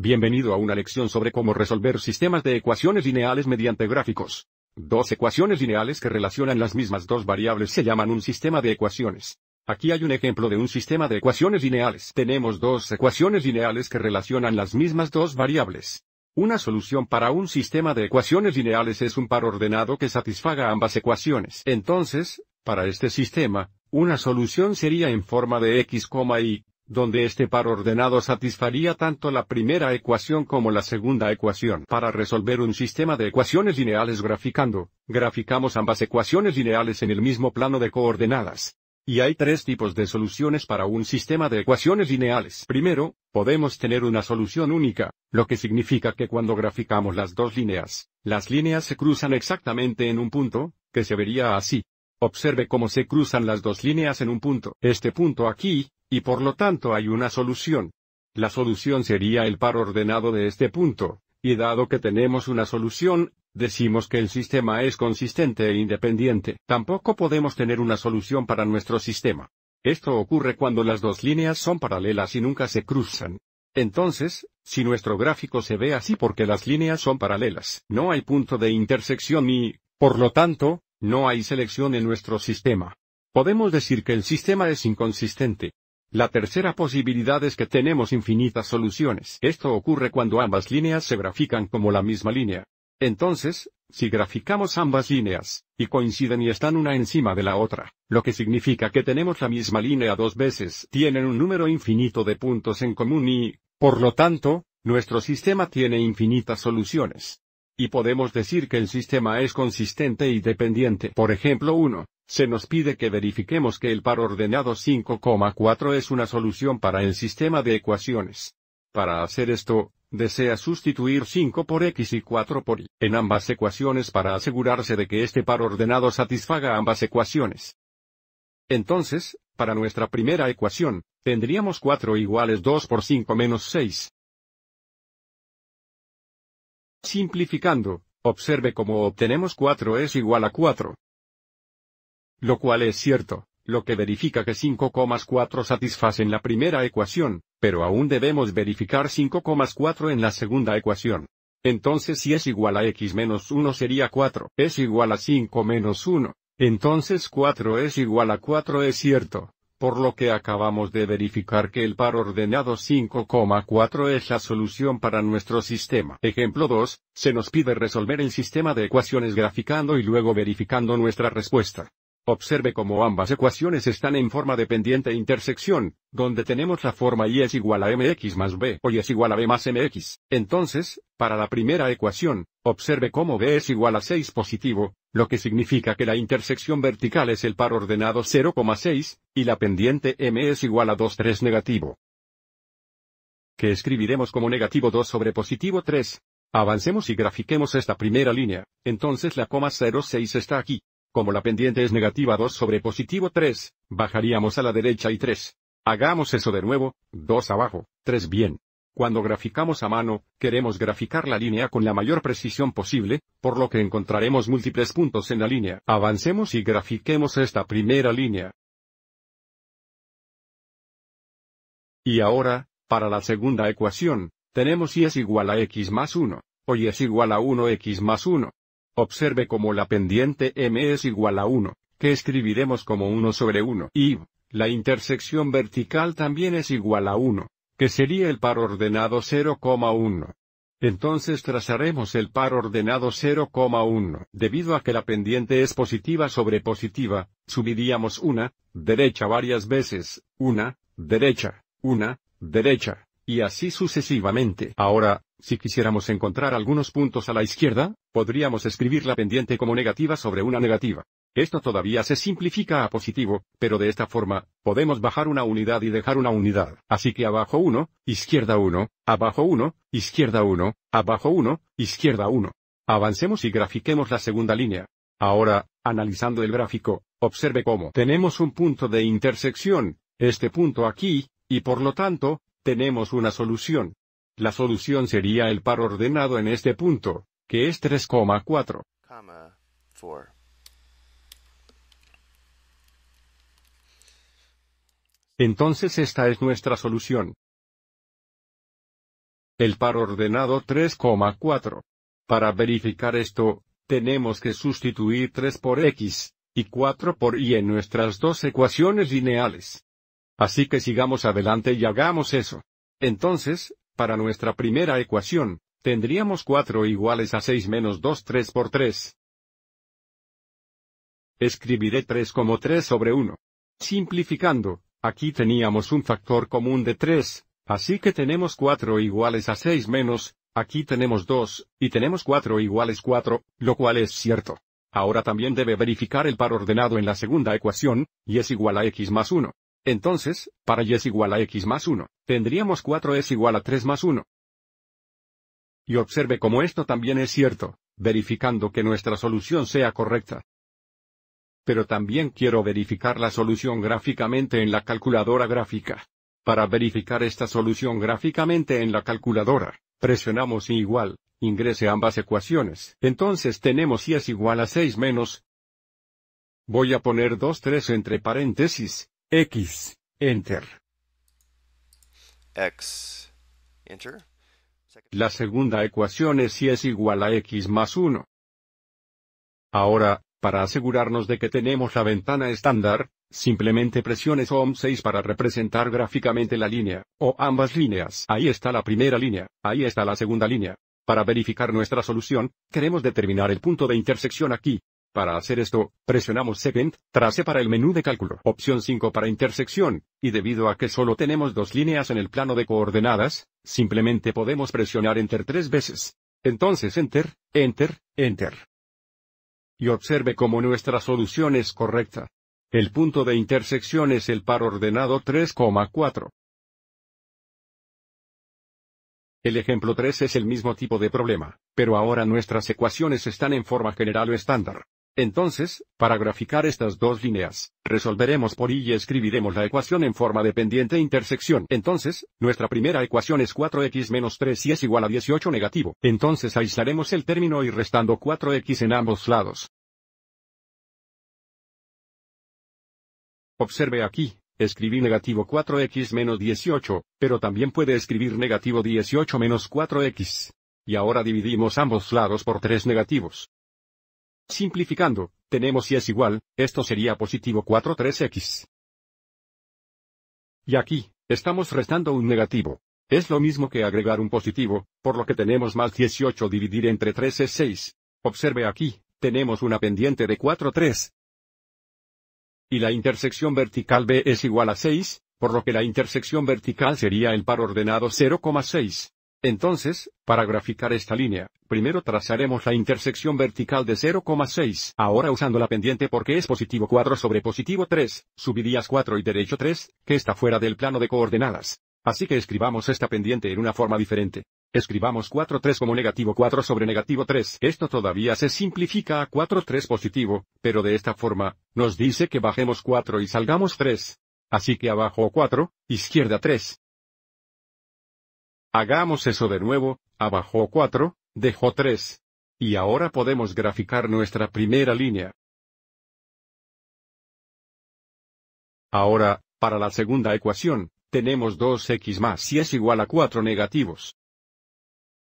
Bienvenido a una lección sobre cómo resolver sistemas de ecuaciones lineales mediante gráficos. Dos ecuaciones lineales que relacionan las mismas dos variables se llaman un sistema de ecuaciones. Aquí hay un ejemplo de un sistema de ecuaciones lineales. Tenemos dos ecuaciones lineales que relacionan las mismas dos variables. Una solución para un sistema de ecuaciones lineales es un par ordenado que satisfaga ambas ecuaciones. Entonces, para este sistema, una solución sería en forma de x, y, donde este par ordenado satisfaría tanto la primera ecuación como la segunda ecuación. Para resolver un sistema de ecuaciones lineales graficando, graficamos ambas ecuaciones lineales en el mismo plano de coordenadas. Y hay tres tipos de soluciones para un sistema de ecuaciones lineales. Primero, podemos tener una solución única, lo que significa que cuando graficamos las dos líneas, las líneas se cruzan exactamente en un punto, que se vería así. Observe cómo se cruzan las dos líneas en un punto. Este punto aquí, y por lo tanto hay una solución. La solución sería el par ordenado de este punto, y dado que tenemos una solución, decimos que el sistema es consistente e independiente. Tampoco podemos tener una solución para nuestro sistema. Esto ocurre cuando las dos líneas son paralelas y nunca se cruzan. Entonces, si nuestro gráfico se ve así porque las líneas son paralelas, no hay punto de intersección y, por lo tanto, no hay selección en nuestro sistema. Podemos decir que el sistema es inconsistente. La tercera posibilidad es que tenemos infinitas soluciones. Esto ocurre cuando ambas líneas se grafican como la misma línea. Entonces, si graficamos ambas líneas, y coinciden y están una encima de la otra, lo que significa que tenemos la misma línea dos veces, tienen un número infinito de puntos en común y, por lo tanto, nuestro sistema tiene infinitas soluciones. Y podemos decir que el sistema es consistente y dependiente. Por ejemplo 1. Se nos pide que verifiquemos que el par ordenado 5,4 es una solución para el sistema de ecuaciones. Para hacer esto, desea sustituir 5 por x y 4 por y en ambas ecuaciones para asegurarse de que este par ordenado satisfaga ambas ecuaciones. Entonces, para nuestra primera ecuación, tendríamos 4 iguales 2 por 5 menos 6. Simplificando, observe cómo obtenemos 4 es igual a 4. Lo cual es cierto, lo que verifica que 5,4 satisfacen la primera ecuación, pero aún debemos verificar 5,4 en la segunda ecuación. Entonces si es igual a x menos 1 sería 4, es igual a 5 menos 1, entonces 4 es igual a 4 es cierto, por lo que acabamos de verificar que el par ordenado 5,4 es la solución para nuestro sistema. Ejemplo 2, se nos pide resolver el sistema de ecuaciones graficando y luego verificando nuestra respuesta. Observe cómo ambas ecuaciones están en forma de pendiente intersección, donde tenemos la forma y es igual a mx más b o y es igual a b más mx. Entonces, para la primera ecuación, observe cómo b es igual a 6 positivo, lo que significa que la intersección vertical es el par ordenado 0,6, y la pendiente m es igual a 2 3 negativo. Que escribiremos como negativo 2 sobre positivo 3. Avancemos y grafiquemos esta primera línea, entonces la coma 06 está aquí. Como la pendiente es negativa 2 sobre positivo 3, bajaríamos a la derecha y 3. Hagamos eso de nuevo, 2 abajo, 3 bien. Cuando graficamos a mano, queremos graficar la línea con la mayor precisión posible, por lo que encontraremos múltiples puntos en la línea. Avancemos y grafiquemos esta primera línea. Y ahora, para la segunda ecuación, tenemos y es igual a x más 1, o y es igual a 1x más 1. Observe cómo la pendiente m es igual a 1, que escribiremos como 1 sobre 1 y la intersección vertical también es igual a 1, que sería el par ordenado 0,1. Entonces trazaremos el par ordenado 0,1. Debido a que la pendiente es positiva sobre positiva, subiríamos una, derecha varias veces, una, derecha, una, derecha, y así sucesivamente. Ahora, si quisiéramos encontrar algunos puntos a la izquierda, podríamos escribir la pendiente como negativa sobre una negativa. Esto todavía se simplifica a positivo, pero de esta forma, podemos bajar una unidad y dejar una unidad. Así que abajo 1, izquierda 1, abajo 1, izquierda 1, abajo 1, izquierda 1. Avancemos y grafiquemos la segunda línea. Ahora, analizando el gráfico, observe cómo tenemos un punto de intersección, este punto aquí, y por lo tanto, tenemos una solución. La solución sería el par ordenado en este punto, que es 3,4. Entonces esta es nuestra solución. El par ordenado 3,4. Para verificar esto, tenemos que sustituir 3 por x, y 4 por y en nuestras dos ecuaciones lineales. Así que sigamos adelante y hagamos eso. Entonces, para nuestra primera ecuación, tendríamos 4 iguales a 6 menos 2 3 por 3. Escribiré 3 como 3 sobre 1. Simplificando, aquí teníamos un factor común de 3, así que tenemos 4 iguales a 6 menos, aquí tenemos 2, y tenemos 4 iguales 4, lo cual es cierto. Ahora también debe verificar el par ordenado en la segunda ecuación, y es igual a x más 1. Entonces, para y es igual a x más 1, tendríamos 4 es igual a 3 más 1. Y observe cómo esto también es cierto, verificando que nuestra solución sea correcta. Pero también quiero verificar la solución gráficamente en la calculadora gráfica. Para verificar esta solución gráficamente en la calculadora, presionamos y igual, ingrese ambas ecuaciones. Entonces tenemos y es igual a 6 menos. Voy a poner 2 3 entre paréntesis, X, Enter. X, Enter. La segunda ecuación es si es igual a X más 1. Ahora, para asegurarnos de que tenemos la ventana estándar, simplemente presiones OM6 para representar gráficamente la línea, o ambas líneas. Ahí está la primera línea, ahí está la segunda línea. Para verificar nuestra solución, queremos determinar el punto de intersección aquí. Para hacer esto, presionamos Second, trace para el menú de cálculo. Opción 5 para intersección, y debido a que solo tenemos dos líneas en el plano de coordenadas, simplemente podemos presionar Enter tres veces. Entonces Enter, Enter, Enter. Y observe cómo nuestra solución es correcta. El punto de intersección es el par ordenado 3,4. El ejemplo 3 es el mismo tipo de problema, pero ahora nuestras ecuaciones están en forma general o estándar. Entonces, para graficar estas dos líneas, resolveremos por y y escribiremos la ecuación en forma de pendiente e intersección. Entonces, nuestra primera ecuación es 4x menos 3 y es igual a 18 negativo. Entonces aislaremos el término y restando 4x en ambos lados. Observe aquí, escribí negativo 4x menos 18, pero también puede escribir negativo 18 menos 4x. Y ahora dividimos ambos lados por 3 negativos. Simplificando, tenemos si es igual, esto sería positivo 4 3x. Y aquí, estamos restando un negativo. Es lo mismo que agregar un positivo, por lo que tenemos más 18 dividir entre 3 es 6. Observe aquí, tenemos una pendiente de 4 3. Y la intersección vertical B es igual a 6, por lo que la intersección vertical sería el par ordenado 0,6. Entonces, para graficar esta línea, primero trazaremos la intersección vertical de 0,6. Ahora usando la pendiente porque es positivo 4 sobre positivo 3, subirías 4 y derecho 3, que está fuera del plano de coordenadas. Así que escribamos esta pendiente en una forma diferente. Escribamos 4 3 como negativo 4 sobre negativo 3. Esto todavía se simplifica a 4 3 positivo, pero de esta forma, nos dice que bajemos 4 y salgamos 3. Así que abajo 4, izquierda 3. Hagamos eso de nuevo, abajo 4, dejó 3. Y ahora podemos graficar nuestra primera línea. Ahora, para la segunda ecuación, tenemos 2x más y es igual a 4 negativos.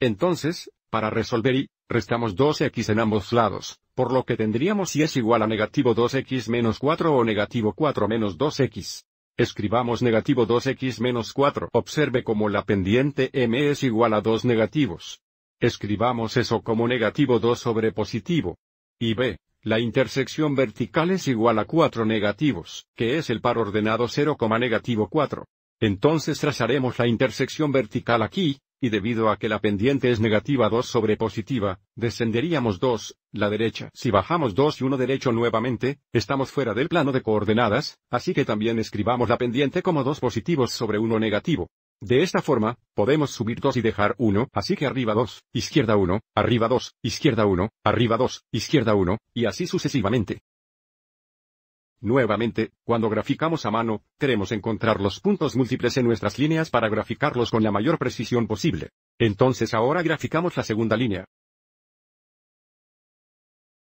Entonces, para resolver y, restamos 2x en ambos lados, por lo que tendríamos y es igual a negativo 2x menos 4 o negativo 4 menos 2x. Escribamos negativo 2x menos 4. Observe como la pendiente m es igual a 2 negativos. Escribamos eso como negativo 2 sobre positivo. Y b, la intersección vertical es igual a 4 negativos, que es el par ordenado 0, negativo 4. Entonces trazaremos la intersección vertical aquí, y debido a que la pendiente es negativa 2 sobre positiva, descenderíamos 2, la derecha. Si bajamos 2 y 1 derecho nuevamente, estamos fuera del plano de coordenadas, así que también escribamos la pendiente como 2 positivos sobre 1 negativo. De esta forma, podemos subir 2 y dejar 1, así que arriba 2, izquierda 1, arriba 2, izquierda 1, arriba 2, izquierda 1, y así sucesivamente. Nuevamente, cuando graficamos a mano, queremos encontrar los puntos múltiples en nuestras líneas para graficarlos con la mayor precisión posible. Entonces ahora graficamos la segunda línea.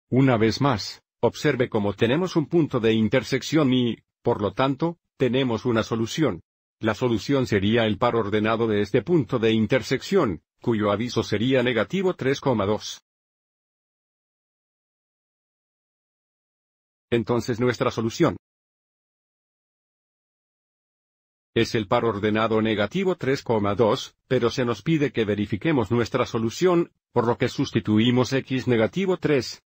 Una vez más, observe cómo tenemos un punto de intersección y, por lo tanto, tenemos una solución. La solución sería el par ordenado de este punto de intersección, cuyo aviso sería negativo 3,2. Entonces nuestra solución es el par ordenado negativo 3,2, pero se nos pide que verifiquemos nuestra solución, por lo que sustituimos x negativo 3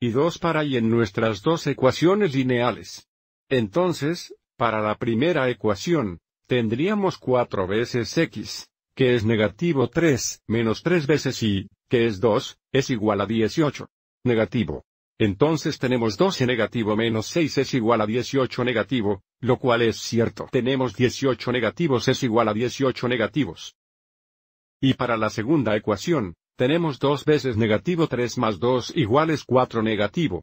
y 2 para y en nuestras dos ecuaciones lineales. Entonces, para la primera ecuación, tendríamos 4 veces x, que es negativo 3, menos 3 veces y, que es 2, es igual a 18. Negativo. Entonces tenemos 12 negativo menos 6 es igual a 18 negativo, lo cual es cierto. Tenemos 18 negativos es igual a 18 negativos. Y para la segunda ecuación, tenemos 2 veces negativo 3 más 2 igual es 4 negativo.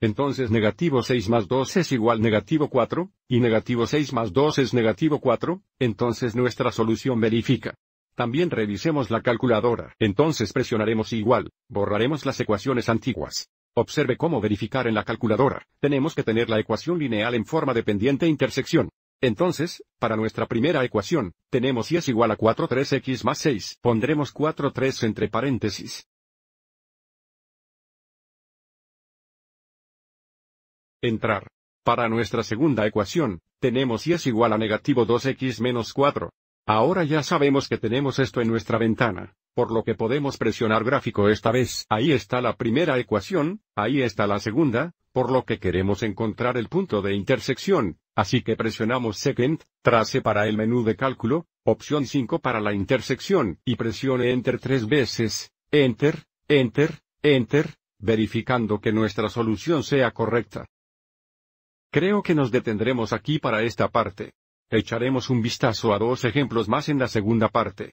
Entonces negativo 6 más 2 es igual negativo 4, y negativo 6 más 2 es negativo 4, entonces nuestra solución verifica. También revisemos la calculadora. Entonces presionaremos igual, borraremos las ecuaciones antiguas. Observe cómo verificar en la calculadora. Tenemos que tener la ecuación lineal en forma de pendiente intersección. Entonces, para nuestra primera ecuación, tenemos y es igual a 43x más 6. Pondremos 43 entre paréntesis. Entrar. Para nuestra segunda ecuación, tenemos y es igual a negativo 2x menos 4. Ahora ya sabemos que tenemos esto en nuestra ventana, por lo que podemos presionar gráfico esta vez. Ahí está la primera ecuación, ahí está la segunda, por lo que queremos encontrar el punto de intersección, así que presionamos Second, trace para el menú de cálculo, opción 5 para la intersección, y presione Enter tres veces, Enter, Enter, Enter, verificando que nuestra solución sea correcta. Creo que nos detendremos aquí para esta parte. Echaremos un vistazo a dos ejemplos más en la segunda parte.